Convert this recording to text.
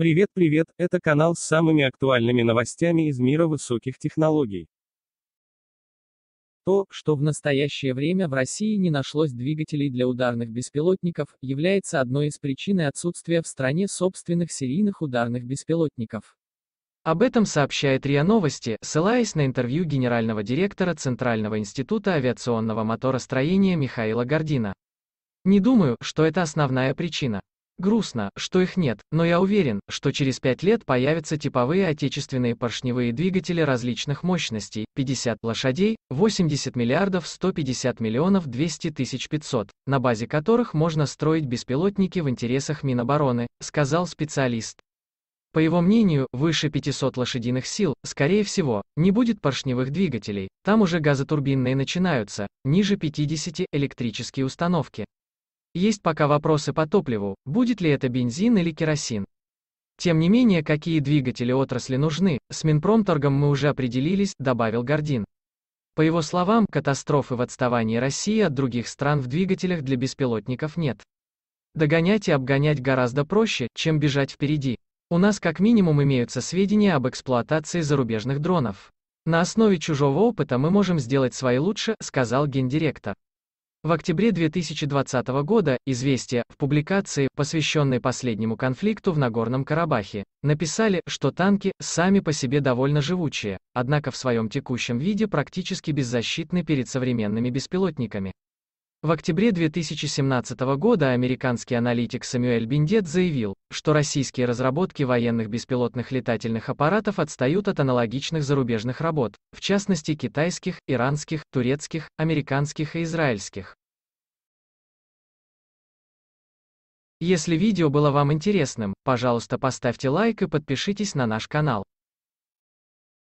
Привет, привет, это канал с самыми актуальными новостями из мира высоких технологий. То, что в настоящее время в России не нашлось двигателей для ударных беспилотников, является одной из причин отсутствия в стране собственных серийных ударных беспилотников. Об этом сообщает РИА Новости, ссылаясь на интервью генерального директора Центрального института авиационного моторостроения Михаила Гордина. Не думаю, что это основная причина. Грустно, что их нет, но я уверен, что через 5 лет появятся типовые отечественные поршневые двигатели различных мощностей, 50 лошадей, 80 миллиардов 150 миллионов 200 тысяч 500, на базе которых можно строить беспилотники в интересах Минобороны, сказал специалист. По его мнению, выше 500 лошадиных сил, скорее всего, не будет поршневых двигателей, там уже газотурбинные начинаются, ниже 50 – электрические установки. Есть пока вопросы по топливу, будет ли это бензин или керосин. Тем не менее, какие двигатели отрасли нужны, с Минпромторгом мы уже определились, добавил Гордин. По его словам, катастрофы в отставании России от других стран в двигателях для беспилотников нет. Догонять и обгонять гораздо проще, чем бежать впереди. У нас как минимум имеются сведения об эксплуатации зарубежных дронов. На основе чужого опыта мы можем сделать свои лучше, сказал гендиректор. В октябре 2020 года «Известия» в публикации, посвященной последнему конфликту в Нагорном Карабахе, написали, что танки сами по себе довольно живучие, однако в своем текущем виде практически беззащитны перед современными беспилотниками. В октябре 2017 года американский аналитик Самюэль Биндет заявил, что российские разработки военных беспилотных летательных аппаратов отстают от аналогичных зарубежных работ, в частности китайских, иранских, турецких, американских и израильских. Если видео было вам интересным, пожалуйста поставьте лайк и подпишитесь на наш канал.